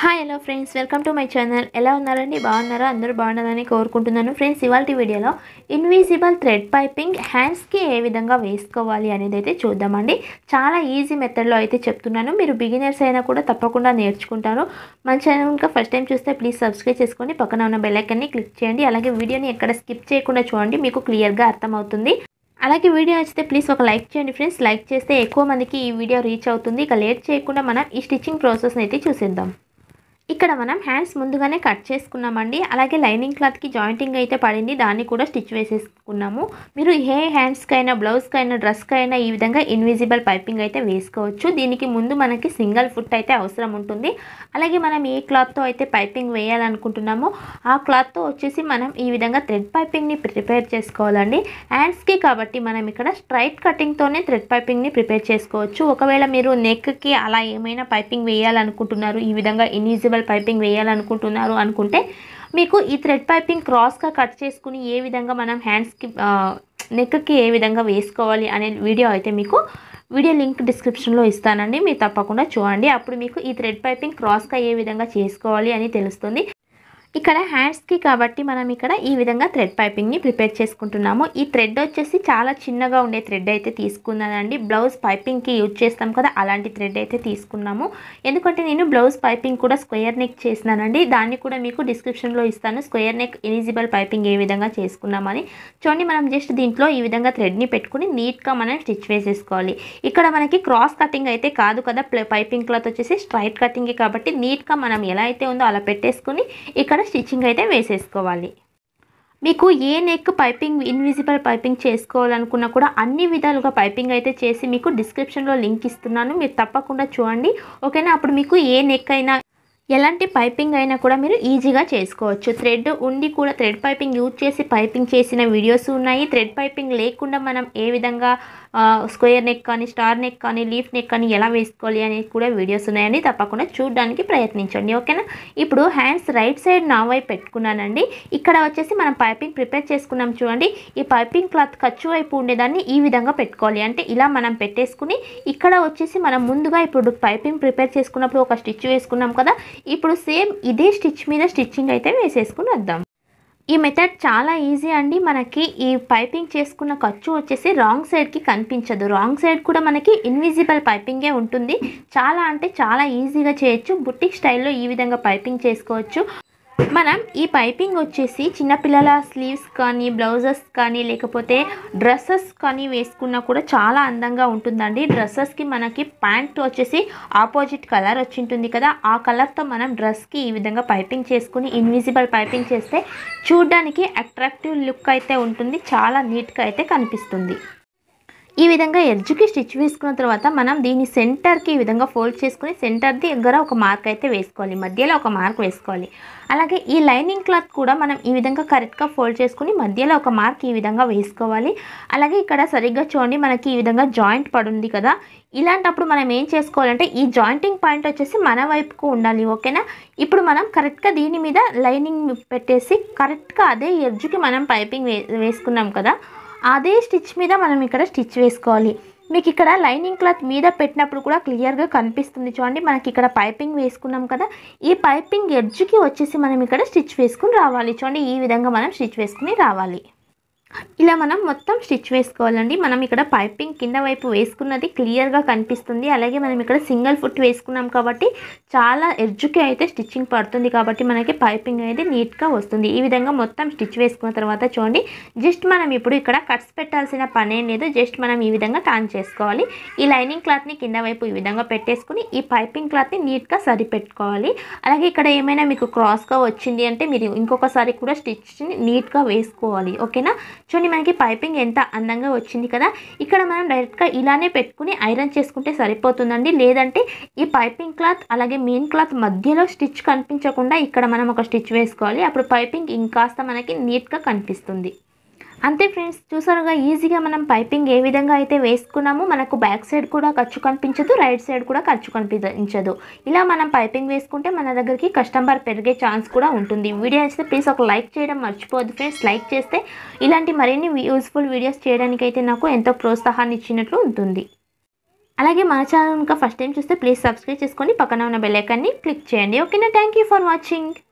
hi hello friends welcome to my channel ఎలా ఉన్నారండి బాగున్నారా అందరూ బాగున్నారని కోరుకుంటున్నాను ఫ్రెండ్స్ ఇవాళ వీడియోలో ఇన్విజిబుల్ థ్రెడ్ పైపింగ్ హ్యాండ్స్కి ఏ విధంగా వేసుకోవాలి అనేది అయితే చూద్దామండి చాలా ఈజీ మెథడ్లో అయితే చెప్తున్నాను మీరు బిగినర్స్ అయినా కూడా తప్పకుండా నేర్చుకుంటారు మన ఛానల్ ఇంకా ఫస్ట్ టైం చూస్తే ప్లీజ్ సబ్స్క్రైబ్ చేసుకొని పక్కన ఉన్న బెల్లైకన్ని క్లిక్ చేయండి అలాగే వీడియోని ఎక్కడ స్కిప్ చేయకుండా చూడండి మీకు క్లియర్గా అర్థమవుతుంది అలాగే వీడియో నచ్చితే ప్లీజ్ ఒక లైక్ చేయండి ఫ్రెండ్స్ లైక్ చేస్తే ఎక్కువ మందికి ఈ వీడియో రీచ్ అవుతుంది ఇక లేట్ చేయకుండా మనం ఈ స్టిచ్చింగ్ ప్రాసెస్ని అయితే చూసేద్దాం ఇక్కడ మనం హ్యాండ్స్ ముందుగానే కట్ చేసుకున్నామండి అలాగే లైనింగ్ క్లాత్కి జాయింటింగ్ అయితే పడింది దాన్ని కూడా స్టిచ్ వేసేసుకున్నాము మీరు ఏ హ్యాండ్స్కైనా బ్లౌజ్కైనా డ్రెస్కైనా ఈ విధంగా ఇన్విజిబుల్ పైపింగ్ అయితే వేసుకోవచ్చు దీనికి ముందు మనకి సింగిల్ ఫుట్ అయితే అవసరం ఉంటుంది అలాగే మనం ఏ క్లాత్తో అయితే పైపింగ్ వేయాలనుకుంటున్నామో ఆ క్లాత్తో వచ్చేసి మనం ఈ విధంగా థ్రెడ్ పైపింగ్ని ప్రిపేర్ చేసుకోవాలండి హ్యాండ్స్కి కాబట్టి మనం ఇక్కడ స్ట్రైట్ కటింగ్తోనే థ్రెడ్ పైపింగ్ని ప్రిపేర్ చేసుకోవచ్చు ఒకవేళ మీరు నెక్కి అలా ఏమైనా పైపింగ్ వేయాలనుకుంటున్నారు ఈ విధంగా ఇన్విజిబుల్ డబల్ పైపింగ్ వేయాలనుకుంటున్నారు అనుకుంటే మీకు ఈ థ్రెడ్ పైపింగ్ క్రాస్గా కట్ చేసుకుని ఏ విధంగా మనం హ్యాండ్స్కి నెక్కి ఏ విధంగా వేసుకోవాలి అనే వీడియో అయితే మీకు వీడియో లింక్ డిస్క్రిప్షన్లో ఇస్తానండి మీరు తప్పకుండా చూడండి అప్పుడు మీకు ఈ థ్రెడ్ పైపింగ్ క్రాస్గా ఏ విధంగా చేసుకోవాలి అని తెలుస్తుంది ఇక్కడ హ్యాండ్స్కి కాబట్టి మనం ఇక్కడ ఈ విధంగా థ్రెడ్ పైపింగ్ని ప్రిపేర్ చేసుకుంటున్నాము ఈ థ్రెడ్ వచ్చేసి చాలా చిన్నగా ఉండే థ్రెడ్ అయితే తీసుకున్నానండి బ్లౌజ్ పైపింగ్కి యూజ్ చేస్తాం కదా అలాంటి థ్రెడ్ అయితే తీసుకున్నాము ఎందుకంటే నేను బ్లౌజ్ పైపింగ్ కూడా స్క్వేర్ నెక్ చేసినానండి దాన్ని కూడా మీకు డిస్క్రిప్షన్లో ఇస్తాను స్క్వేర్ నెక్ ఎలిజిబుల్ పైపింగ్ ఏ విధంగా చేసుకున్నామని చూడండి మనం జస్ట్ దీంట్లో ఈ విధంగా థ్రెడ్ని పెట్టుకుని నీట్గా మనం స్టిచ్ వేసేసుకోవాలి ఇక్కడ మనకి క్రాస్ కటింగ్ అయితే కాదు కదా పైపింగ్ క్లాత్ వచ్చేసి స్ట్రైట్ కటింగ్ కాబట్టి నీట్గా మనం ఎలా అయితే ఉందో అలా పెట్టేసుకుని ఇక్కడ స్టిచ్చింగ్ అయితే వేసేసుకోవాలి మీకు ఏ నెక్ పైపింగ్ ఇన్విజిబుల్ పైపింగ్ చేసుకోవాలనుకున్నా కూడా అన్ని విధాలుగా పైపింగ్ అయితే చేసి మీకు డిస్క్రిప్షన్లో లింక్ ఇస్తున్నాను మీరు తప్పకుండా చూడండి ఓకేనా అప్పుడు మీకు ఏ నెక్ అయినా ఎలాంటి పైపింగ్ అయినా కూడా మీరు ఈజీగా చేసుకోవచ్చు థ్రెడ్ ఉండి కూడా థ్రెడ్ పైపింగ్ యూజ్ చేసి పైపింగ్ చేసిన వీడియోస్ ఉన్నాయి థ్రెడ్ పైపింగ్ లేకుండా మనం ఏ విధంగా స్క్వేర్ నెక్ కానీ స్టార్ నెక్ కానీ లీఫ్ నెక్ కానీ ఎలా వేసుకోవాలి అనేది కూడా వీడియోస్ ఉన్నాయండి తప్పకుండా చూడడానికి ప్రయత్నించండి ఓకేనా ఇప్పుడు హ్యాండ్స్ రైట్ సైడ్ నా వైపు పెట్టుకున్నానండి ఇక్కడ వచ్చేసి మనం పైపింగ్ ప్రిపేర్ చేసుకున్నాం చూడండి ఈ పైపింగ్ క్లాత్ ఖర్చు వైపు ఉండేదాన్ని ఈ విధంగా పెట్టుకోవాలి అంటే ఇలా మనం పెట్టేసుకుని ఇక్కడ వచ్చేసి మనం ముందుగా ఇప్పుడు పైపింగ్ ప్రిపేర్ చేసుకున్నప్పుడు ఒక స్టిచ్ వేసుకున్నాం కదా ఇప్పుడు సేమ్ ఇదే స్టిచ్ మీద స్టిచ్చింగ్ అయితే వేసేసుకుని వద్దాం ఈ మెథడ్ చాలా ఈజీ అండి మనకి ఈ పైపింగ్ చేసుకున్న ఖర్చు వచ్చేసి రాంగ్ సైడ్కి కనిపించదు రాంగ్ సైడ్ కూడా మనకి ఇన్విజిబుల్ పైపింగే ఉంటుంది చాలా అంటే చాలా ఈజీగా చేయొచ్చు బుట్టిక్ స్టైల్లో ఈ విధంగా పైపింగ్ చేసుకోవచ్చు మనం ఈ పైపింగ్ వచ్చేసి చిన్నపిల్లల స్లీవ్స్ కానీ బ్లౌజెస్ కానీ లేకపోతే డ్రెస్సెస్ కానీ వేసుకున్నా కూడా చాలా అందంగా ఉంటుందండి డ్రెస్సెస్కి మనకి ప్యాంట్ వచ్చేసి ఆపోజిట్ కలర్ వచ్చింటుంది కదా ఆ కలర్తో మనం డ్రెస్కి ఈ విధంగా పైపింగ్ చేసుకుని ఇన్విజిబుల్ పైపింగ్ చేస్తే చూడడానికి అట్రాక్టివ్ లుక్ అయితే ఉంటుంది చాలా నీట్గా అయితే కనిపిస్తుంది ఈ విధంగా ఎడ్జ్కి స్టిచ్ వేసుకున్న తర్వాత మనం దీన్ని సెంటర్కి ఈ విధంగా ఫోల్డ్ చేసుకుని సెంటర్ దగ్గర ఒక మార్క్ అయితే వేసుకోవాలి మధ్యలో ఒక మార్క్ వేసుకోవాలి అలాగే ఈ లైనింగ్ క్లాత్ కూడా మనం ఈ విధంగా కరెక్ట్గా ఫోల్డ్ చేసుకుని మధ్యలో ఒక మార్క్ ఈ విధంగా వేసుకోవాలి అలాగే ఇక్కడ సరిగ్గా చూడండి మనకి ఈ విధంగా జాయింట్ పడుంది కదా ఇలాంటప్పుడు మనం ఏం చేసుకోవాలంటే ఈ జాయింటింగ్ పాయింట్ వచ్చేసి మన వైపుకు ఉండాలి ఓకేనా ఇప్పుడు మనం కరెక్ట్గా దీని మీద లైనింగ్ పెట్టేసి కరెక్ట్గా అదే ఎడ్జ్కి మనం పైపింగ్ వేసుకున్నాం కదా అదే స్టిచ్ మీద మనం ఇక్కడ స్టిచ్ వేసుకోవాలి మీకు ఇక్కడ లైనింగ్ క్లాత్ మీద పెట్టినప్పుడు కూడా క్లియర్గా కనిపిస్తుంది చూడండి మనకి ఇక్కడ పైపింగ్ వేసుకున్నాం కదా ఈ పైపింగ్ ఎడ్జ్కి వచ్చేసి మనం ఇక్కడ స్టిచ్ వేసుకుని రావాలి చూడండి ఈ విధంగా మనం స్టిచ్ వేసుకుని రావాలి ఇలా మనం మొత్తం స్టిచ్ వేసుకోవాలండి మనం ఇక్కడ పైపింగ్ కింద వైపు వేసుకున్నది క్లియర్గా కనిపిస్తుంది అలాగే మనం ఇక్కడ సింగిల్ ఫుట్ వేసుకున్నాం కాబట్టి చాలా ఎడ్జుకి అయితే స్టిచ్చింగ్ పడుతుంది కాబట్టి మనకి పైపింగ్ అనేది నీట్గా వస్తుంది ఈ విధంగా మొత్తం స్టిచ్ వేసుకున్న తర్వాత చూడండి జస్ట్ మనం ఇప్పుడు ఇక్కడ కట్స్ పెట్టాల్సిన పని లేదు జస్ట్ మనం ఈ విధంగా టాన్ చేసుకోవాలి ఈ లైనింగ్ క్లాత్ని కింద వైపు ఈ విధంగా పెట్టేసుకుని ఈ పైపింగ్ క్లాత్ని నీట్గా సరిపెట్టుకోవాలి అలాగే ఇక్కడ ఏమైనా మీకు క్రాస్గా వచ్చింది అంటే మీరు ఇంకొకసారి కూడా స్టిచ్ని నీట్గా వేసుకోవాలి ఓకేనా చూడండి మనకి పైపింగ్ ఎంత అందంగా వచ్చింది కదా ఇక్కడ మనం డైరెక్ట్గా ఇలానే పెట్టుకుని ఐరన్ చేసుకుంటే సరిపోతుందండి లేదంటే ఈ పైపింగ్ క్లాత్ అలాగే మెయిన్ క్లాత్ మధ్యలో స్టిచ్ కనిపించకుండా ఇక్కడ మనం ఒక స్టిచ్ వేసుకోవాలి అప్పుడు పైపింగ్ ఇంకాస్త మనకి నీట్గా కనిపిస్తుంది అంతే ఫ్రెండ్స్ చూసారుగా ఈజీగా మనం పైపింగ్ ఏ విధంగా అయితే వేసుకున్నామో మనకు బ్యాక్ సైడ్ కూడా ఖర్చు కనిపించదు రైట్ సైడ్ కూడా ఖర్చు కనిపించదు ఇలా మనం పైపింగ్ వేసుకుంటే మన దగ్గరికి కస్టమర్ పెరిగే ఛాన్స్ కూడా ఉంటుంది వీడియో నచ్చితే ప్లీజ్ ఒక లైక్ చేయడం మర్చిపోదు ఫ్రెండ్స్ లైక్ చేస్తే ఇలాంటి మరిన్ని యూస్ఫుల్ వీడియోస్ చేయడానికైతే నాకు ఎంతో ప్రోత్సాహాన్ని ఇచ్చినట్లు ఉంటుంది అలాగే మన ఛానల్ ఇంకా ఫస్ట్ టైం చూస్తే ప్లీజ్ సబ్స్క్రైబ్ చేసుకొని పక్కన ఉన్న బెల్లైకాన్ని క్లిక్ చేయండి ఓకేనా థ్యాంక్ ఫర్ వాచింగ్